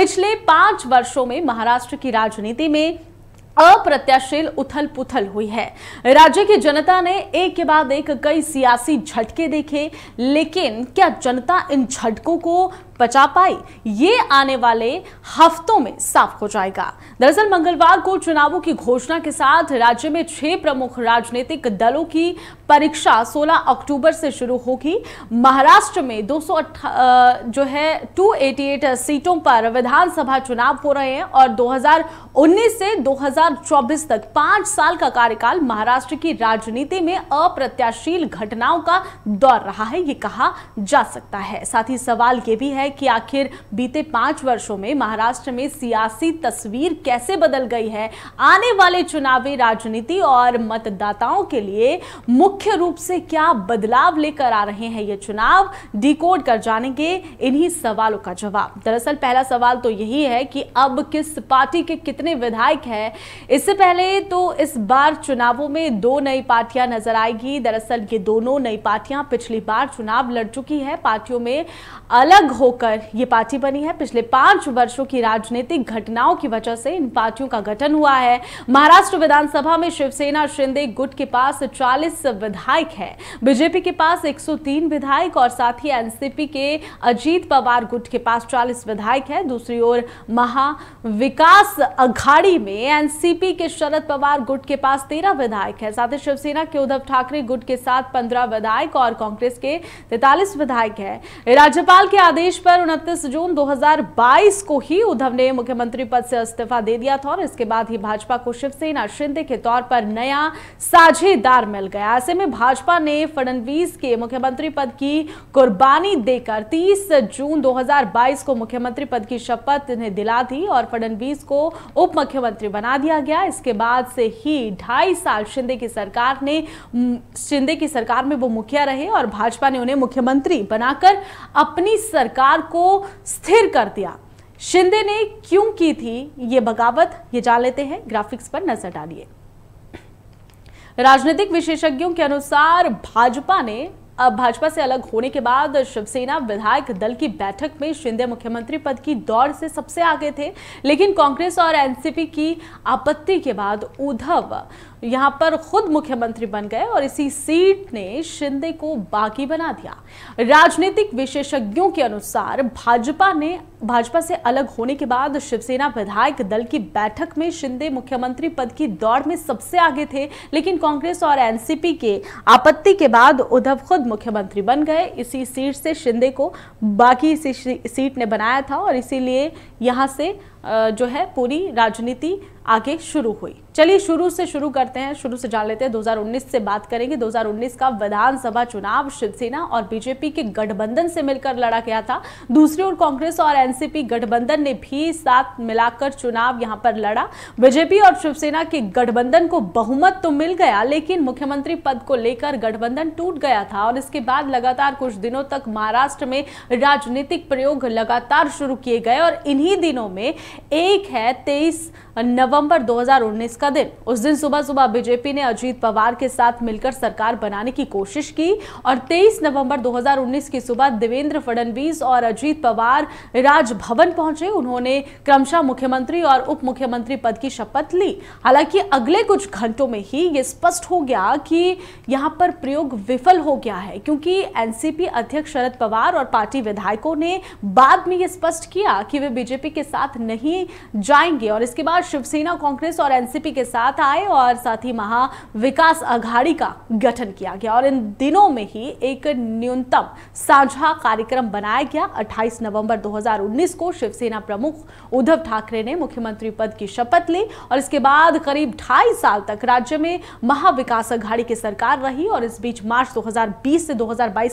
पिछले पांच वर्षों में महाराष्ट्र की राजनीति में अप्रत्याशील उथल पुथल हुई है राज्य की जनता ने एक के बाद एक कई सियासी झटके देखे लेकिन क्या जनता इन झटकों को पचा पाई ये आने वाले हफ्तों में साफ हो जाएगा दरअसल मंगलवार को चुनावों की घोषणा के साथ राज्य में छह प्रमुख राजनीतिक दलों की परीक्षा 16 अक्टूबर से शुरू होगी महाराष्ट्र में दो जो है 288 सीटों पर विधानसभा चुनाव हो रहे हैं और 2019 से 2024 तक पांच साल का कार्यकाल महाराष्ट्र की राजनीति में अप्रत्याशील घटनाओं का दौर रहा है ये कहा जा सकता है साथ ही सवाल ये भी है कि आखिर बीते पांच वर्षों में महाराष्ट्र में सियासी तस्वीर कैसे बदल गई है आने वाले चुनावी राजनीति और मतदाताओं के लिए मुख्य रूप से क्या बदलाव लेकर आ रहे हैं ये चुनाव डिकोड कर जानेंगे इन्हीं सवालों का जवाब दरअसल पहला सवाल तो यही है कि अब किस पार्टी के कितने विधायक हैं इससे पहले तो इस बार चुनावों में दो नई पार्टियां नजर आएगी दरअसल ये दोनों नई पार्टियां पिछली बार चुनाव लड़ चुकी है पार्टियों में अलग होकर होकर ये पार्टी बनी है पिछले पांच वर्षों की राजनीतिक घटनाओं की वजह से इन पार्टियों का गठन हुआ है महाराष्ट्र विधानसभा में शिवसेना शिंदे गुट के पास 40 विधायक है बीजेपी के पास 103 विधायक और साथ ही एनसीपी के अजीत पवार गुट के पास 40 विधायक है दूसरी ओर महाविकास अघाड़ी में एनसीपी के शरद पवार गुट के पास तेरह विधायक है साथ ही शिवसेना के उद्धव ठाकरे गुट के साथ पंद्रह विधायक और कांग्रेस के तैतालीस विधायक है राज्यपाल के आदेश पर 29 जून 2022 को ही उद्धव ने मुख्यमंत्री पद से इस्तीफा दे दिया था और इसके बाद ही भाजपा को शिवसेना शिंदे के तौर पर नया साझेदार मिल गया ऐसे में भाजपा ने फडणवीस के मुख्यमंत्री पद की कुर्बानी देकर 30 जून 2022 को मुख्यमंत्री पद की शपथ इन्हें दिला दी और फडणवीस को उप मुख्यमंत्री बना दिया गया इसके बाद से ही ढाई साल शिंदे की सरकार ने शिंदे की सरकार में वो मुखिया रहे और भाजपा ने उन्हें मुख्यमंत्री बनाकर अपनी सरकार सरकार को स्थिर कर दिया शिंदे ने क्यों की थी ये बगावत ये जान लेते हैं ग्राफिक्स पर नजर डालिए राजनीतिक विशेषज्ञों के अनुसार भाजपा ने अब भाजपा से अलग होने के बाद शिवसेना विधायक दल की बैठक में शिंदे मुख्यमंत्री पद की दौड़ से सबसे आगे थे लेकिन कांग्रेस और एनसीपी की आपत्ति के बाद उद्धव यहाँ पर खुद मुख्यमंत्री बन गए और इसी सीट ने शिंदे को बागी बना दिया राजनीतिक विशेषज्ञों के अनुसार भाजपा ने भाजपा से अलग होने के बाद शिवसेना विधायक दल की बैठक में शिंदे मुख्यमंत्री पद की दौड़ में सबसे आगे थे लेकिन कांग्रेस और एनसीपी के आपत्ति के बाद उद्धव खुद मुख्यमंत्री बन गए इसी सीट से शिंदे को बाकी इसी सीट ने बनाया था और इसीलिए यहाँ से जो है पूरी राजनीति आगे शुरू हुई चलिए शुरू से शुरू करते हैं शुरू से जान लेते हैं 2019 से बात करेंगे 2019 का विधानसभा चुनाव शिवसेना और बीजेपी के गठबंधन से मिलकर लड़ा गया था दूसरी ओर कांग्रेस और एनसीपी गठबंधन ने भी साथ मिलाकर चुनाव यहां पर लड़ा बीजेपी और शिवसेना के गठबंधन को बहुमत तो मिल गया लेकिन मुख्यमंत्री पद को लेकर गठबंधन टूट गया था और इसके बाद लगातार कुछ दिनों तक महाराष्ट्र में राजनीतिक प्रयोग लगातार शुरू किए गए और इन्हीं दिनों में एक है तेईस नवंबर दो का दिन उस दिन सुबह सुबह बीजेपी ने अजीत पवार के साथ मिलकर सरकार बनाने की कोशिश की और 23 नवंबर 2019 की सुबह देवेंद्र फडणवीस और अजीत पवार राजभवन पहुंचे उन्होंने क्रमशः मुख्यमंत्री और उप मुख्यमंत्री पद की शपथ ली हालांकि अगले कुछ घंटों में ही ये स्पष्ट हो गया कि यहाँ पर प्रयोग विफल हो गया है क्योंकि एनसीपी अध्यक्ष शरद पवार और पार्टी विधायकों ने बाद में यह स्पष्ट किया कि वे बीजेपी के साथ नहीं जाएंगे और इसके बाद शिवसेना कांग्रेस और एनसीपी समिति के साथ आए और साथ ही महाविकास आघाड़ी अघाड़ी का गठन किया गया और इन दिनों में ही एक न्यूनतम साझा कार्यक्रम बनाया गया 28 नवंबर 2019 को शिवसेना प्रमुख उद्धव ठाकरे ने मुख्यमंत्री पद की शपथ ली और इसके बाद करीब ढाई साल तक राज्य में महाविकास अघाड़ी की सरकार रही और इस बीच मार्च दो से दो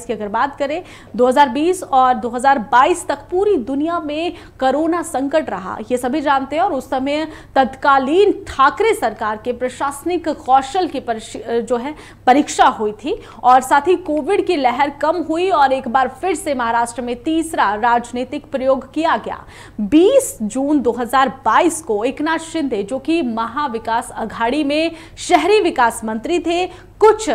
की अगर बात करें दो और दो तक पूरी दुनिया में कोरोना संकट रहा यह सभी जानते हैं और उस समय तत्कालीन ठाकरे हमारे सरकार के प्रशासनिक कौशल की जो है परीक्षा हुई थी और साथ ही कोविड की लहर कम हुई और एक बार फिर से महाराष्ट्र में तीसरा राजनीतिक प्रयोग किया गया 20 जून 2022 को एकनाथ शिंदे जो कि महाविकास अघाड़ी में शहरी विकास मंत्री थे कुछ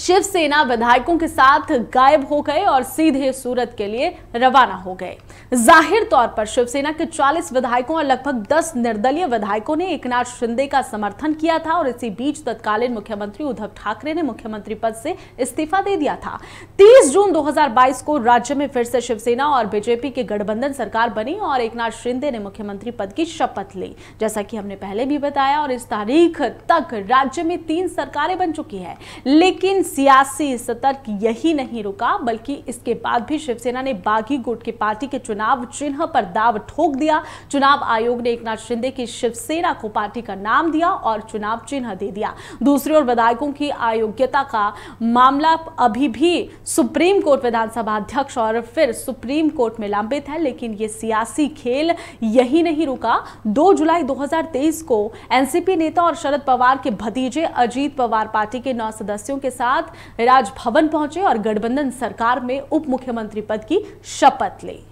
शिवसेना विधायकों के साथ गायब हो गए और सीधे सूरत के लिए रवाना हो गए जाहिर तौर पर शिवसेना के 40 विधायकों और लगभग 10 निर्दलीय विधायकों ने एकनाथ शिंदे का समर्थन किया था और इसी बीच तत्कालीन मुख्यमंत्री उद्धव ठाकरे ने मुख्यमंत्री पद से इस्तीफा दे दिया था 30 जून 2022 को राज्य में फिर से शिवसेना और बीजेपी के गठबंधन सरकार बनी और एकनाथ शिंदे ने मुख्यमंत्री पद की शपथ ली जैसा कि हमने पहले भी बताया और इस तारीख तक राज्य में तीन सरकारें बन चुकी है लेकिन सियासी सतर्क यही नहीं रुका बल्कि इसके बाद भी शिवसेना ने बागी गुट की पार्टी के चुनाव चुनाव चिन्ह पर दाव ठोक दिया चुनाव आयोग ने एक शिंदे की शिवसेना को पार्टी का नाम दिया और चुनाव चिन्ह दे दिया दूसरी ओर विधायकों की अयोग्यता का मामला अभी भी सुप्रीम कोर्ट विधानसभा अध्यक्ष और फिर सुप्रीम कोर्ट में लंबित है लेकिन यह सियासी खेल यही नहीं रुका 2 जुलाई 2023 को एनसीपी नेता और शरद पवार के भतीजे अजीत पवार पार्टी के नौ सदस्यों के साथ राजभवन पहुंचे और गठबंधन सरकार में उप मुख्यमंत्री पद की शपथ ली